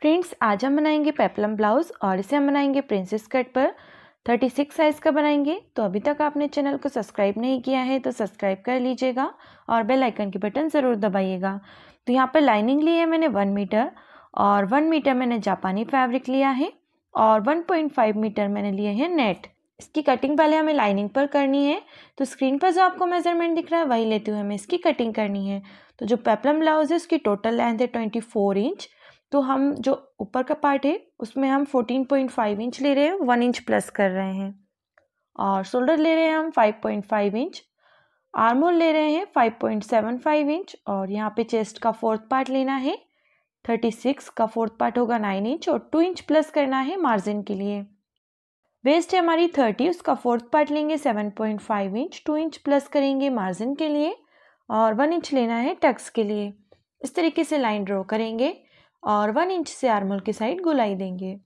friends आज हम बनाएंगे पेपलम ब्लाउज और इसे हम बनाएंगे प्रिंसेस कट पर 36 साइज़ का बनाएंगे तो अभी तक आपने चैनल को सब्सक्राइब नहीं किया है तो सब्सक्राइब कर लीजिएगा और बेल आइकन की बटन ज़रूर दबाइएगा तो यहाँ पर लाइनिंग ली है मैंने वन मीटर और वन मीटर मैंने जापानी फैब्रिक लिया है और वन पॉइंट फाइव मीटर मैंने लिए हैं नेट इसकी कटिंग पहले हमें लाइनिंग पर करनी है तो स्क्रीन पर जो आपको मेजरमेंट दिख रहा है वही लेते हुए हमें इसकी कटिंग करनी है तो जो पेपलम ब्लाउज है उसकी टोटल लेंथ है ट्वेंटी फोर इंच तो हम जो ऊपर का पार्ट है उसमें हम 14.5 इंच ले रहे हैं वन इंच प्लस कर रहे हैं और शोल्डर ले रहे हैं हम 5.5 इंच आर्मोल ले रहे हैं 5.75 इंच और यहाँ पे चेस्ट का फोर्थ पार्ट लेना है 36 का फोर्थ पार्ट होगा 9 इंच और 2 इंच प्लस करना है मार्जिन के लिए वेस्ट है हमारी 30 उसका फोर्थ पार्ट लेंगे 7.5 इंच 2 इंच प्लस करेंगे मार्जिन के लिए और 1 इंच लेना है टक्स के लिए इस तरीके से लाइन ड्रॉ करेंगे और वन इंच से आर्मोल की साइड गोलाई देंगे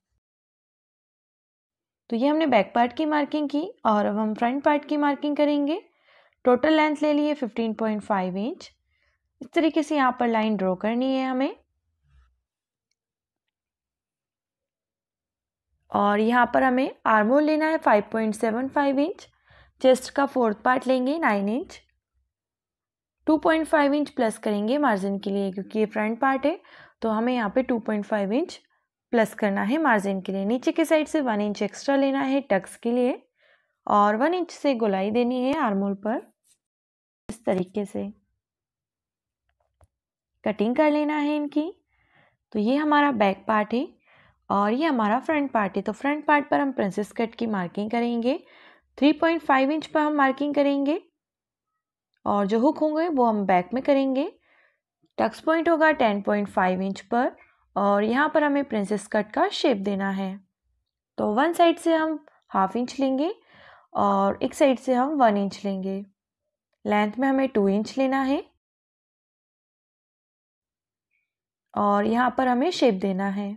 तो ये हमने बैक पार्ट की मार्किंग की और अब हम फ्रंट पार्ट की मार्किंग करेंगे टोटल लेंथ ले लिए 15.5 इंच इस तरीके से यहाँ पर लाइन ड्रॉ करनी है हमें और यहाँ पर हमें आर्मोल लेना है 5.75 इंच चेस्ट का फोर्थ पार्ट लेंगे 9 इंच 2.5 इंच प्लस करेंगे मार्जिन के लिए क्योंकि ये फ्रंट पार्ट है तो हमें यहाँ पे 2.5 इंच प्लस करना है मार्जिन के लिए नीचे के साइड से वन इंच एक्स्ट्रा लेना है टक्स के लिए और वन इंच से गोलाई देनी है आर्मोल पर इस तरीके से कटिंग कर लेना है इनकी तो ये हमारा बैक पार्ट है और ये हमारा फ्रंट पार्ट है तो फ्रंट पार्ट पर हम प्रिंसेस कट की मार्किंग करेंगे 3.5 इंच पर हम मार्किंग करेंगे और जो हुक होंगे वो हम बैक में करेंगे टक्स पॉइंट होगा 10.5 इंच पर और यहाँ पर हमें प्रिंसेस कट का शेप देना है तो वन साइड से हम हाफ इंच लेंगे और एक साइड से हम वन इंच लेंगे लेंथ में हमें टू इंच लेना है और यहाँ पर हमें शेप देना है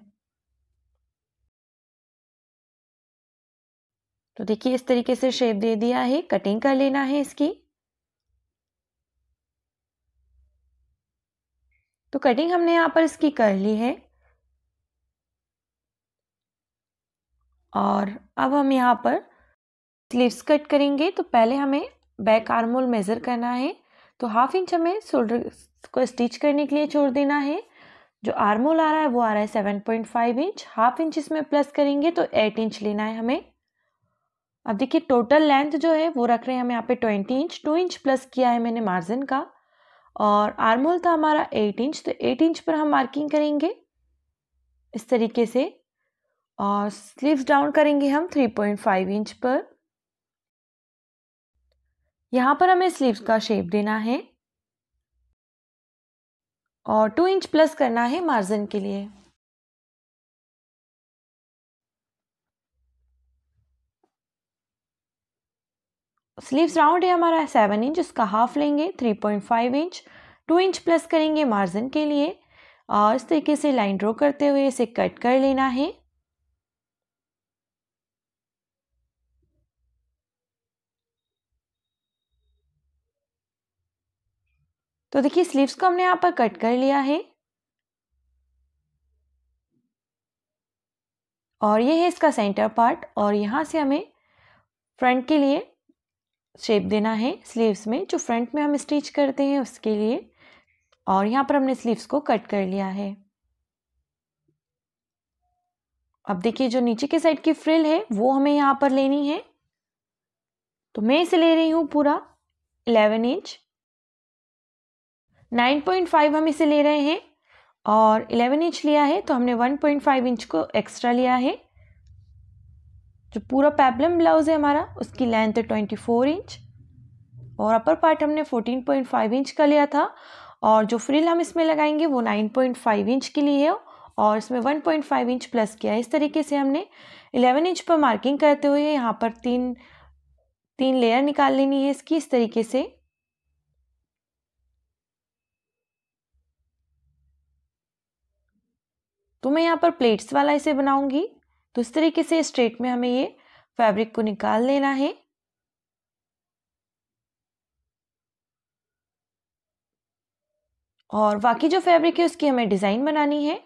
तो देखिए इस तरीके से शेप दे दिया है कटिंग कर लेना है इसकी तो कटिंग हमने यहाँ पर इसकी कर ली है और अब हम यहाँ पर स्लीव्स कट करेंगे तो पहले हमें बैक आर्मोल मेज़र करना है तो हाफ इंच हमें शोल्डर को स्टिच करने के लिए छोड़ देना है जो आर्मोल आ रहा है वो आ रहा है seven point five inch half inch इसमें प्लस करेंगे तो एट इंच लेना है हमें अब देखिए टोटल लेंथ जो है वो रख रहे हैं हम यहाँ पे twenty inch two inch plus किया है मैंने मार्जिन का और आर्मोल था हमारा एट इंच तो एट इंच पर हम मार्किंग करेंगे इस तरीके से और स्लीव्स डाउन करेंगे हम थ्री पॉइंट फाइव इंच पर यहाँ पर हमें स्लीव्स का शेप देना है और टू इंच प्लस करना है मार्जिन के लिए स्लीव्स राउंड है हमारा सेवन इंच उसका हाफ लेंगे three point five inch two inch plus करेंगे मार्जिन के लिए और इस तरीके से लाइन ड्रॉ करते हुए इसे कट कर लेना है तो देखिए स्लीव्स को हमने यहाँ पर कट कर लिया है और ये है इसका सेंटर पार्ट और यहाँ से हमें फ्रंट के लिए शेप देना है स्लीव्स में जो फ्रंट में हम स्टिच करते हैं उसके लिए और यहाँ पर हमने स्लीव्स को कट कर लिया है अब देखिए जो नीचे के साइड की फ्रिल है वो हमें यहाँ पर लेनी है तो मैं इसे ले रही हूँ पूरा eleven inch nine point five हम इसे ले रहे हैं और इलेवन इंच लिया है तो हमने वन पॉइंट फाइव इंच को एक्स्ट्रा लिया है जो पूरा पैबलम ब्लाउज़ है हमारा उसकी लेंथ है ट्वेंटी फोर इंच और अपर पार्ट हमने फोर्टीन पॉइंट फाइव इंच का लिया था और जो फ्रिल हम इसमें लगाएंगे वो नाइन पॉइंट फाइव इंच के लिए है और इसमें one point five inch plus किया है इस तरीके से हमने इलेवन इंच पर मार्किंग करते हुए यहाँ पर तीन तीन लेयर निकाल लेनी है इसकी इस तरीके से तो मैं यहाँ पर प्लेट्स वाला इसे बनाऊंगी तो इस तरीके से स्ट्रेट में हमें ये फैब्रिक को निकाल लेना है और बाकी जो फैब्रिक है उसकी हमें डिज़ाइन बनानी है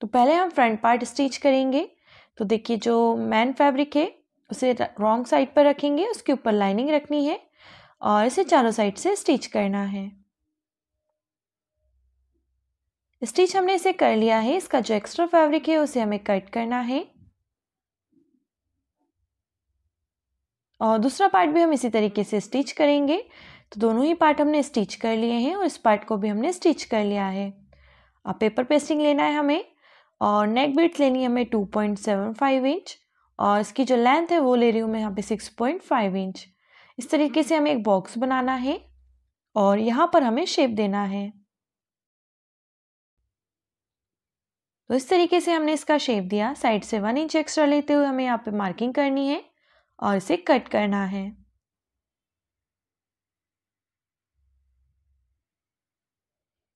तो पहले हम फ्रंट पार्ट स्टिच करेंगे तो देखिए जो मैन फैब्रिक है उसे रॉन्ग साइड पर रखेंगे उसके ऊपर लाइनिंग रखनी है और इसे चारों साइड से स्टिच करना है स्टिच हमने इसे कर लिया है इसका जो एक्स्ट्रा फैब्रिक है उसे हमें कट करना है और दूसरा पार्ट भी हम इसी तरीके से स्टिच करेंगे तो दोनों ही पार्ट हमने स्टिच कर लिए हैं और इस पार्ट को भी हमने स्टिच कर लिया है अब पेपर पेस्टिंग लेना है हमें और नेक बिट लेनी है हमें two point seven five inch और इसकी जो लेंथ है वो ले रही हूँ मैं यहाँ पे सिक्स पॉइंट फाइव इंच इस तरीके से हमें एक बॉक्स बनाना है और यहाँ पर हमें शेप देना है तो इस तरीके से हमने इसका शेप दिया साइड से वन इंच एक्स्ट्रा लेते हुए हमें यहाँ पे मार्किंग करनी है और इसे कट करना है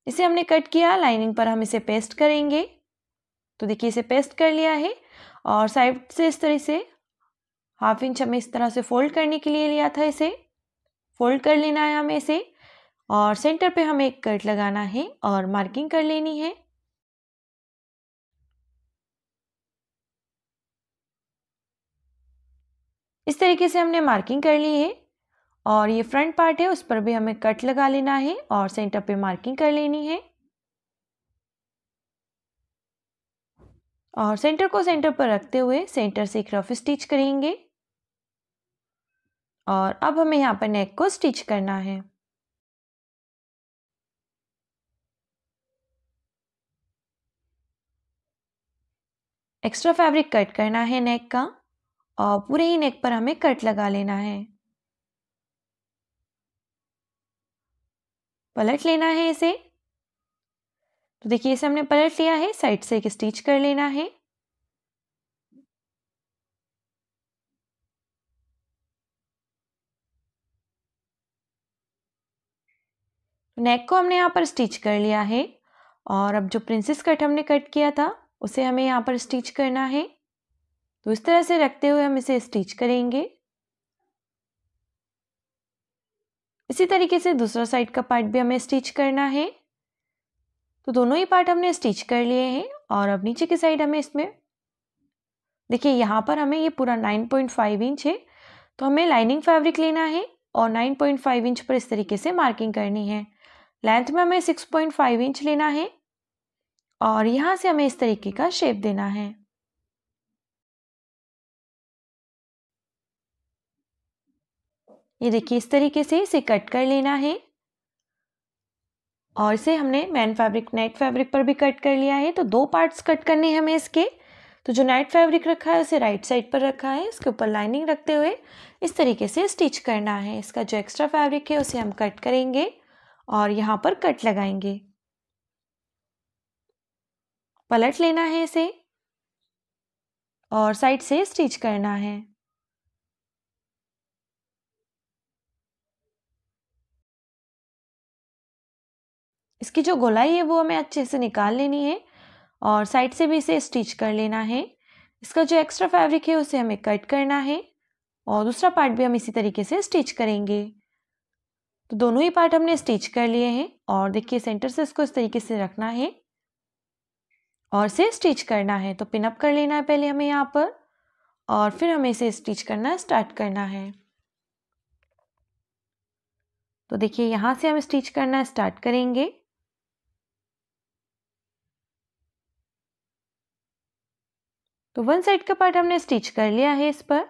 इसे हमने कट किया लाइनिंग पर हम इसे पेस्ट करेंगे तो देखिए इसे पेस्ट कर लिया है और साइड से इस तरह से हाफ इंच हमें इस तरह से फोल्ड करने के लिए लिया था इसे फोल्ड कर लेना है हमें इसे और सेंटर पे हमें एक कट लगाना है और मार्किंग कर लेनी है इस तरीके से हमने मार्किंग कर ली है और ये फ्रंट पार्ट है उस पर भी हमें कट लगा लेना है और सेंटर पे मार्किंग कर लेनी है और सेंटर को सेंटर पर रखते हुए सेंटर से एक रफ स्टिच करेंगे और अब हमें यहाँ पर नेक को स्टिच करना है एक्स्ट्रा फैब्रिक कट करना है नेक का और पूरे ही नेक पर हमें कट लगा लेना है पलट लेना है इसे तो देखिए इसे हमने पलट लिया है साइड से एक स्टिच कर लेना है नेक को हमने यहाँ पर स्टिच कर लिया है और अब जो प्रिंसेस कट हमने कट किया था उसे हमें यहाँ पर स्टिच करना है तो इस तरह से रखते हुए हम इसे स्टिच करेंगे इसी तरीके से दूसरा साइड का पार्ट भी हमें स्टिच करना है तो दोनों ही पार्ट हमने स्टिच कर लिए हैं और अब नीचे की साइड हमें इसमें देखिए यहाँ पर हमें ये पूरा 9.5 इंच है तो हमें लाइनिंग फैब्रिक लेना है और 9.5 इंच पर इस तरीके से मार्किंग करनी है लेंथ में हमें 6.5 इंच लेना है और यहाँ से हमें इस तरीके का शेप देना है ये देखिए इस तरीके से इसे कट कर लेना है और इसे हमने मैन फैब्रिक नाइट फैब्रिक पर भी कट कर लिया है तो दो पार्ट्स कट करने हैं हमें इसके तो जो नाइट फैब्रिक रखा है उसे राइट साइड पर रखा है इसके ऊपर लाइनिंग रखते हुए इस तरीके से स्टिच करना है इसका जो एक्स्ट्रा फैब्रिक है उसे हम कट करेंगे और यहाँ पर कट लगाएंगे पलट लेना है इसे और साइड से स्टिच करना है इसकी जो गोलाई है वो हमें अच्छे से निकाल लेनी है और साइड से भी इसे स्टिच कर लेना है इसका जो एक्स्ट्रा फैब्रिक है उसे हमें कट करना है और दूसरा पार्ट भी हम इसी तरीके से स्टिच करेंगे तो दोनों ही पार्ट हमने स्टिच कर लिए हैं और देखिए सेंटर से इसको इस तरीके से रखना है और इसे स्टिच करना है तो पिनअप कर लेना है पहले हमें यहाँ पर और फिर हमें इसे स्टिच करना स्टार्ट करना है तो देखिए यहाँ से हम स्टिच करना स्टार्ट करेंगे तो वन साइड का पार्ट हमने स्टिच कर लिया है इस पर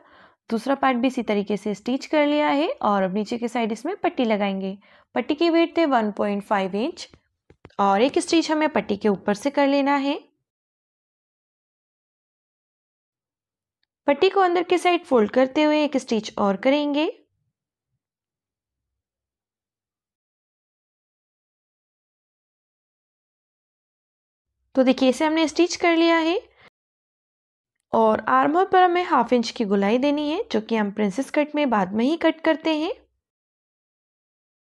दूसरा पार्ट भी इसी तरीके से स्टिच कर लिया है और अब नीचे के साइड इसमें पट्टी लगाएंगे पट्टी की वेट थे 1.5 इंच और एक स्टिच हमें पट्टी के ऊपर से कर लेना है पट्टी को अंदर के साइड फोल्ड करते हुए एक स्टिच और करेंगे तो देखिए इसे हमने स्टिच कर लिया है और आर्मर पर हमें हाफ इंच की गुलाई देनी है जो कि हम प्रिंसेस कट में बाद में ही कट करते हैं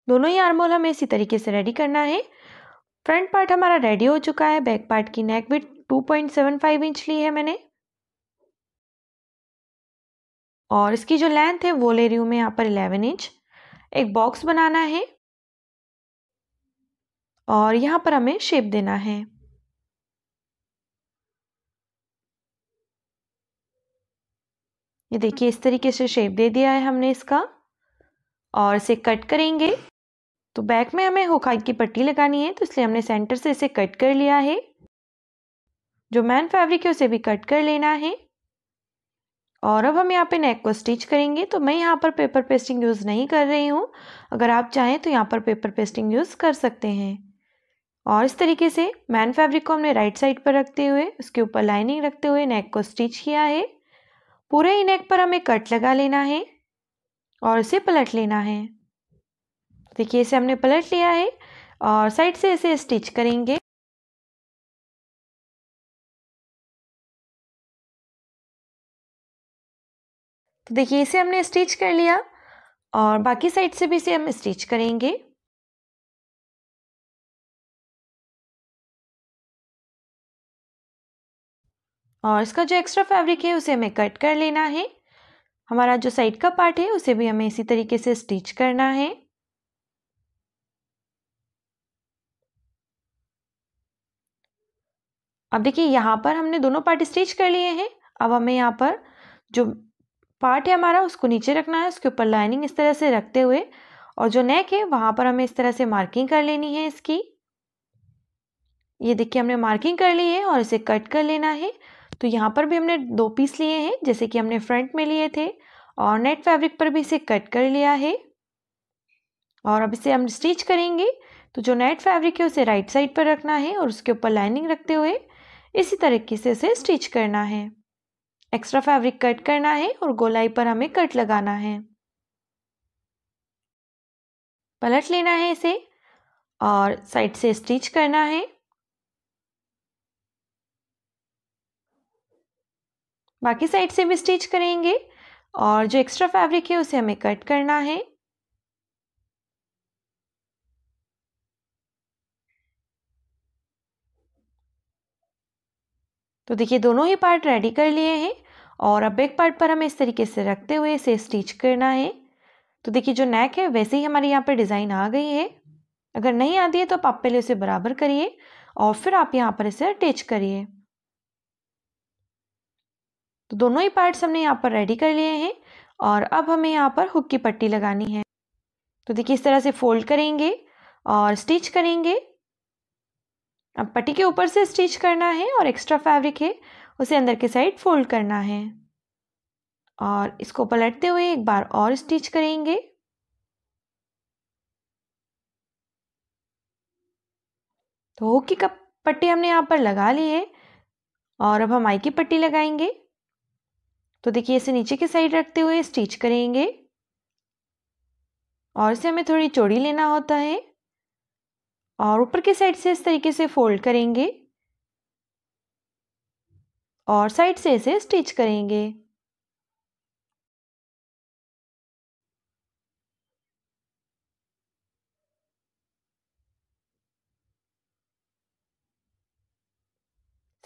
दोनों ही आर्मोल हमें इसी तरीके से रेडी करना है फ्रंट पार्ट हमारा रेडी हो चुका है बैक पार्ट की नेक भी 2.75 इंच ली है मैंने और इसकी जो लेंथ है वो ले रही हूँ मैं यहाँ पर 11 इंच एक बॉक्स बनाना है और यहाँ पर हमें शेप देना है ये देखिए इस तरीके से शेप दे दिया है हमने इसका और इसे कट करेंगे तो बैक में हमें होखाई की पट्टी लगानी है तो इसलिए हमने सेंटर से इसे कट कर लिया है जो मैन फैब्रिक है उसे भी कट कर लेना है और अब हम यहाँ पे नेक को स्टिच करेंगे तो मैं यहाँ पर पेपर पेस्टिंग यूज़ नहीं कर रही हूँ अगर आप चाहें तो यहाँ पर पेपर पेस्टिंग यूज़ कर सकते हैं और इस तरीके से मैन फैब्रिक को हमने राइट साइड पर रखते हुए उसके ऊपर लाइनिंग रखते हुए नेक को स्टिच किया है पूरे इनेक पर हमें कट लगा लेना है और इसे पलट लेना है देखिए इसे हमने पलट लिया है और साइड से इसे स्टिच करेंगे तो देखिए इसे हमने स्टिच कर लिया और बाकी साइड से भी इसे हम स्टिच करेंगे और इसका जो एक्स्ट्रा फैब्रिक है उसे हमें कट कर लेना है हमारा जो साइड का पार्ट है उसे भी हमें इसी तरीके से स्टिच करना है अब देखिए यहाँ पर हमने दोनों पार्ट स्टिच कर लिए हैं अब हमें यहाँ पर जो पार्ट है हमारा उसको नीचे रखना है उसके ऊपर लाइनिंग इस तरह से रखते हुए और जो नेक है वहाँ पर हमें इस तरह से मार्किंग कर लेनी है इसकी ये देखिए हमने मार्किंग कर ली है और इसे कट कर लेना है तो यहाँ पर भी हमने दो पीस लिए हैं जैसे कि हमने फ्रंट में लिए थे और नेट फैब्रिक पर भी इसे कट कर लिया है और अब इसे हम स्टिच करेंगे तो जो नेट फैब्रिक है उसे राइट साइड पर रखना है और उसके ऊपर लाइनिंग रखते हुए इसी तरीके से इसे स्टिच करना है एक्स्ट्रा फैब्रिक कट करना है और गोलाई पर हमें कट लगाना है पलट लेना है इसे और साइड से स्टिच करना है बाकी साइड से भी स्टिच करेंगे और जो एक्स्ट्रा फैब्रिक है उसे हमें कट करना है तो देखिए दोनों ही पार्ट रेडी कर लिए हैं और अब बैक पार्ट पर हमें इस तरीके से रखते हुए इसे स्टिच करना है तो देखिए जो नेक है वैसे ही हमारे यहाँ पर डिज़ाइन आ गई है अगर नहीं आती है तो आप पहले उसे बराबर करिए और फिर आप यहाँ पर इसे अटैच करिए तो दोनों ही पार्ट्स हमने यहाँ पर रेडी कर लिए हैं और अब हमें यहाँ पर हुक की पट्टी लगानी है तो देखिए इस तरह से फोल्ड करेंगे और स्टिच करेंगे अब पट्टी के ऊपर से स्टिच करना है और एक्स्ट्रा फैब्रिक है उसे अंदर के साइड फोल्ड करना है और इसको पलटते हुए एक बार और स्टिच करेंगे तो हुक की पट्टी हमने यहाँ पर लगा ली है और अब हम आई की पट्टी लगाएंगे तो देखिए इसे नीचे की साइड रखते हुए स्टिच करेंगे और इसे हमें थोड़ी चौड़ी लेना होता है और ऊपर के साइड से इस तरीके से फोल्ड करेंगे और साइड से इसे स्टिच करेंगे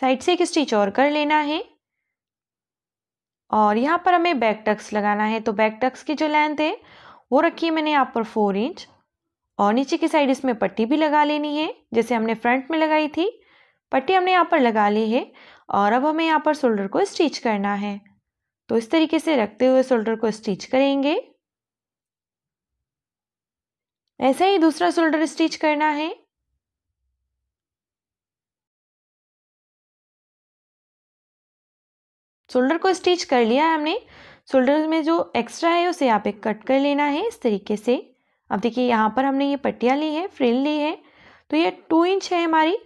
साइड से एक स्टिच और कर लेना है और यहाँ पर हमें बैक टक्स लगाना है तो बैक टक्स की जो लेंथ है वो रखी है मैंने यहाँ पर फोर इंच और नीचे की साइड इसमें पट्टी भी लगा लेनी है जैसे हमने फ्रंट में लगाई थी पट्टी हमने यहाँ पर लगा ली है और अब हमें यहाँ पर शोल्डर को स्टिच करना है तो इस तरीके से रखते हुए शोल्डर को स्टिच करेंगे ऐसा ही दूसरा शोल्डर स्टिच करना है शोल्डर को स्टिच कर लिया है हमने शोल्डर में जो एक्स्ट्रा है उसे यहाँ पे कट कर लेना है इस तरीके से अब देखिए यहाँ पर हमने ये पट्टियाँ ली है फ्रिल ली है तो ये टू इंच है हमारी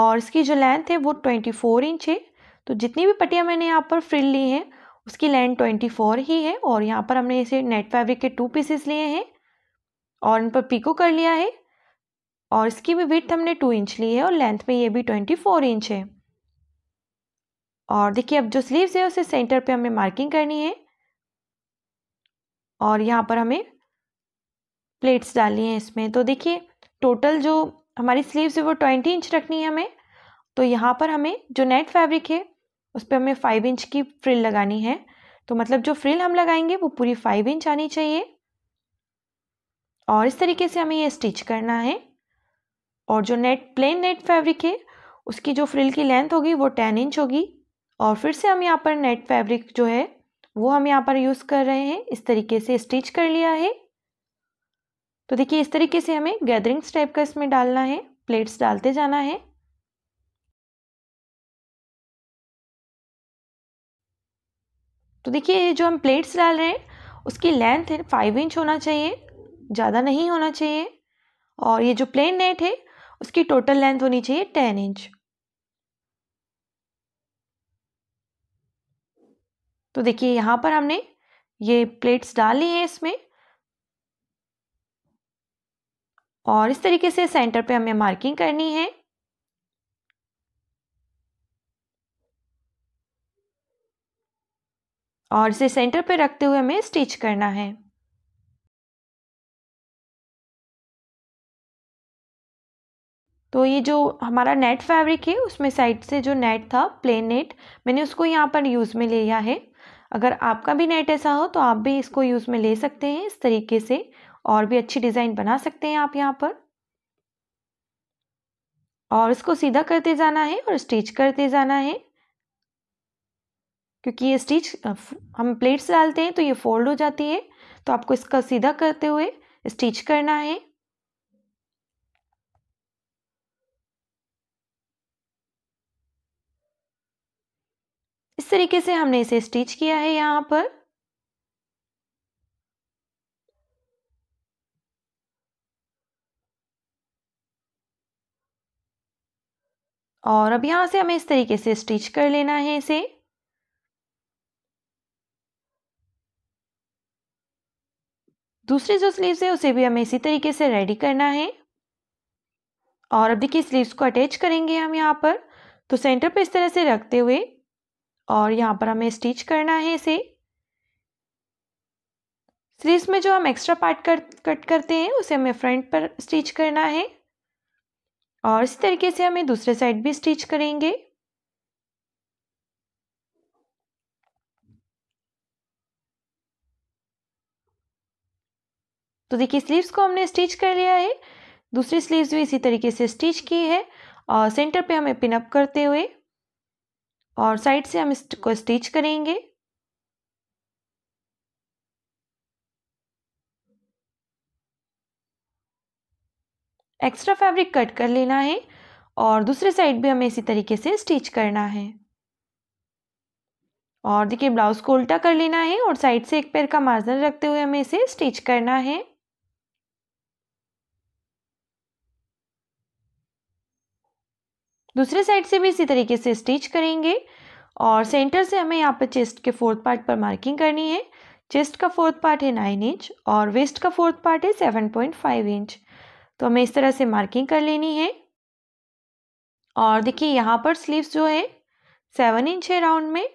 और इसकी जो लेंथ है वो ट्वेंटी फोर इंच है तो जितनी भी पट्टियाँ मैंने यहाँ पर फ्रिल ली हैं उसकी लेंथ ट्वेंटी फोर ही है और यहाँ पर हमने इसे नेट फैब्रिक के टू पीसेस लिए हैं और इन पर पीको कर लिया है और इसकी भी विथ हमने टू इंच ली है और लेंथ में ये भी ट्वेंटी फोर इंच है और देखिए अब जो स्लीव्स है उसे सेंटर पे हमें मार्किंग करनी है और यहाँ पर हमें प्लेट्स डालनी है इसमें तो देखिए टोटल जो हमारी स्लीव्स है वो ट्वेंटी इंच रखनी है हमें तो यहाँ पर हमें जो नेट फैब्रिक है उस पर हमें फाइव इंच की फ्रिल लगानी है तो मतलब जो फ्रिल हम लगाएंगे वो पूरी फाइव इंच आनी चाहिए और इस तरीके से हमें ये स्टिच करना है और जो नेट प्लेन नेट फैब्रिक है उसकी जो फ्रिल की लेंथ होगी वो टेन इंच होगी और फिर से हम यहाँ पर नेट फैब्रिक जो है वो हम यहाँ पर यूज़ कर रहे हैं इस तरीके से स्टिच कर लिया है तो देखिए इस तरीके से हमें गैदरिंग्स टाइप का इसमें डालना है प्लेट्स डालते जाना है तो देखिए ये जो हम प्लेट्स डाल रहे हैं उसकी लेंथ है फाइव इंच होना चाहिए ज़्यादा नहीं होना चाहिए और ये जो प्लेन नेट है उसकी टोटल लेंथ होनी चाहिए टेन इंच तो देखिए यहाँ पर हमने ये प्लेट्स डाल ली हैं इसमें और इस तरीके से सेंटर पे हमें मार्किंग करनी है और इसे सेंटर पे रखते हुए हमें स्टिच करना है तो ये जो हमारा नेट फैब्रिक है उसमें साइड से जो नेट था प्लेन नेट मैंने उसको यहाँ पर यूज़ में ले लिया है अगर आपका भी नेट ऐसा हो तो आप भी इसको यूज़ में ले सकते हैं इस तरीके से और भी अच्छी डिज़ाइन बना सकते हैं आप यहाँ पर और इसको सीधा करते जाना है और स्टिच करते जाना है क्योंकि ये स्टिच हम प्लेट्स डालते हैं तो ये फोल्ड हो जाती है तो आपको इसका सीधा करते हुए स्टिच करना है इस तरीके से हमने इसे स्टिच किया है यहाँ पर और अब यहाँ से हमें इस तरीके से स्टिच कर लेना है इसे दूसरी जो स्लीव्स है उसे भी हमें इसी तरीके से रेडी करना है और अब देखिए स्लीव्स को अटैच करेंगे हम यहाँ पर तो सेंटर पे इस तरह से रखते हुए और यहाँ पर हमें स्टिच करना है इसे स्लीव्स में जो हम एक्स्ट्रा पार्ट कर, कट करते हैं उसे हमें फ्रंट पर स्टिच करना है और इस तरीके से हमें दूसरे साइड भी स्टिच करेंगे तो देखिए स्लीव्स को हमने स्टिच कर लिया है दूसरी स्लीव्स भी इसी तरीके से स्टिच की है और सेंटर पे हमें पिनअप करते हुए और साइड से हम इसको स्टिच करेंगे एक्स्ट्रा फैब्रिक कट कर लेना है और दूसरे साइड भी हमें इसी तरीके से स्टिच करना है और देखिए ब्लाउज को उल्टा कर लेना है और साइड से एक पैर का मार्जिन रखते हुए हमें इसे स्टिच करना है दूसरे साइड से भी इसी तरीके से स्टिच करेंगे और सेंटर से हमें यहाँ पर चेस्ट के फोर्थ पार्ट पर मार्किंग करनी है चेस्ट का फोर्थ पार्ट है नाइन इंच और वेस्ट का फोर्थ पार्ट है सेवन पॉइंट फाइव इंच तो हमें इस तरह से मार्किंग कर लेनी है और देखिए यहाँ पर स्लीव्स जो है सेवन इंच है राउंड में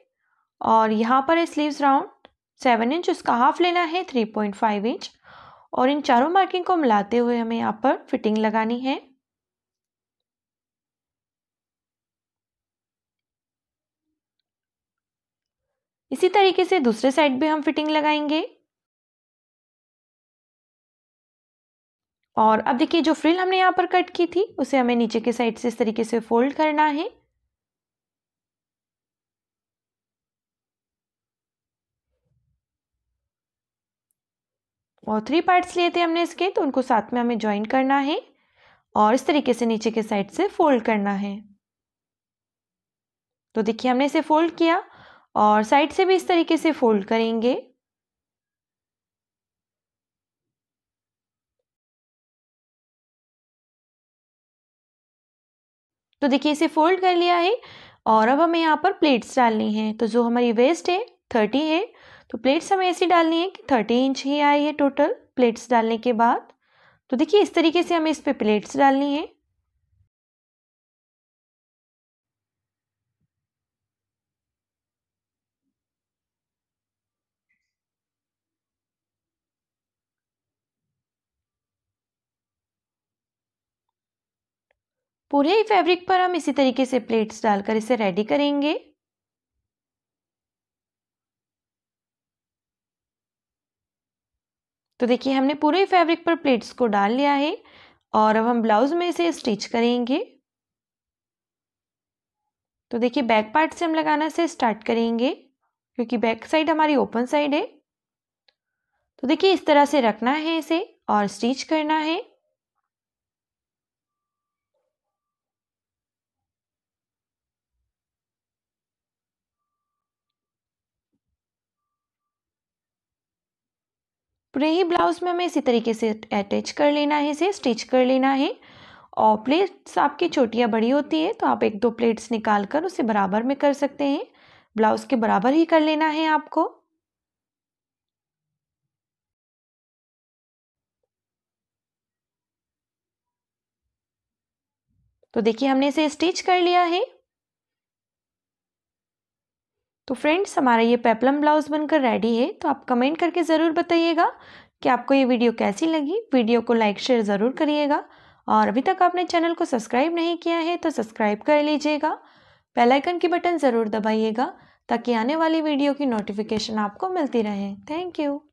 और यहाँ पर है स्लीव्स राउंड सेवन इंच उसका हाफ लेना है थ्री पॉइंट फाइव इंच और इन चारों मार्किंग को मिलाते हुए हमें यहाँ पर फिटिंग लगानी है इसी तरीके से दूसरे साइड भी हम फिटिंग लगाएंगे और अब देखिए जो फ्रिल हमने यहाँ पर कट की थी उसे हमें नीचे के साइड से इस तरीके से फोल्ड करना है और थ्री पार्ट्स लिए थे हमने इसके तो उनको साथ में हमें ज्वाइन करना है और इस तरीके से नीचे के साइड से फोल्ड करना है तो देखिए हमने इसे फोल्ड किया और साइड से भी इस तरीके से फोल्ड करेंगे तो देखिए इसे फोल्ड कर लिया है और अब हमें यहाँ पर प्लेट्स डालनी है तो जो हमारी वेस्ट है थर्टी है तो प्लेट्स हमें ऐसी डालनी है कि थर्टी इंच ही आई है टोटल प्लेट्स डालने के बाद तो देखिए इस तरीके से हमें इस पर प्लेट्स डालनी है पूरे ही फैब्रिक पर हम इसी तरीके से प्लेट्स डालकर इसे रेडी करेंगे तो देखिए हमने पूरे ही फैब्रिक पर प्लेट्स को डाल लिया है और अब हम ब्लाउज में इसे स्टिच करेंगे तो देखिए बैक पार्ट से हम लगाना से स्टार्ट करेंगे क्योंकि बैक साइड हमारी ओपन साइड है तो देखिए इस तरह से रखना है इसे और स्टिच करना है पूरे ही ब्लाउज में हमें इसी तरीके से अटैच कर लेना है इसे स्टिच कर लेना है और प्लेट्स आपकी छोटियाँ बड़ी होती है तो आप एक दो प्लेट्स निकाल कर उसे बराबर में कर सकते हैं ब्लाउज के बराबर ही कर लेना है आपको तो देखिए हमने इसे स्टिच कर लिया है तो फ्रेंड्स हमारा ये पेपलम ब्लाउज़ बनकर रेडी है तो आप कमेंट करके ज़रूर बताइएगा कि आपको ये वीडियो कैसी लगी वीडियो को लाइक शेयर ज़रूर करिएगा और अभी तक आपने चैनल को सब्सक्राइब नहीं किया है तो सब्सक्राइब कर लीजिएगा बेल आइकन की बटन ज़रूर दबाइएगा ताकि आने वाली वीडियो की नोटिफिकेशन आपको मिलती रहे थैंक यू